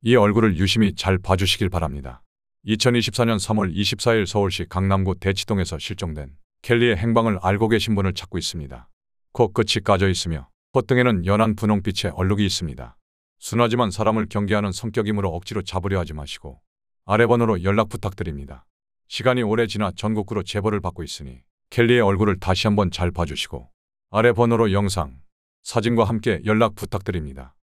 이 얼굴을 유심히 잘 봐주시길 바랍니다. 2024년 3월 24일 서울시 강남구 대치동에서 실종된 켈리의 행방을 알고 계신 분을 찾고 있습니다. 코끝이 까져 있으며 콧등에는 연한 분홍빛의 얼룩이 있습니다. 순하지만 사람을 경계하는 성격이므로 억지로 잡으려 하지 마시고 아래 번호로 연락 부탁드립니다. 시간이 오래 지나 전국구로 제보를 받고 있으니 켈리의 얼굴을 다시 한번 잘 봐주시고 아래 번호로 영상, 사진과 함께 연락 부탁드립니다.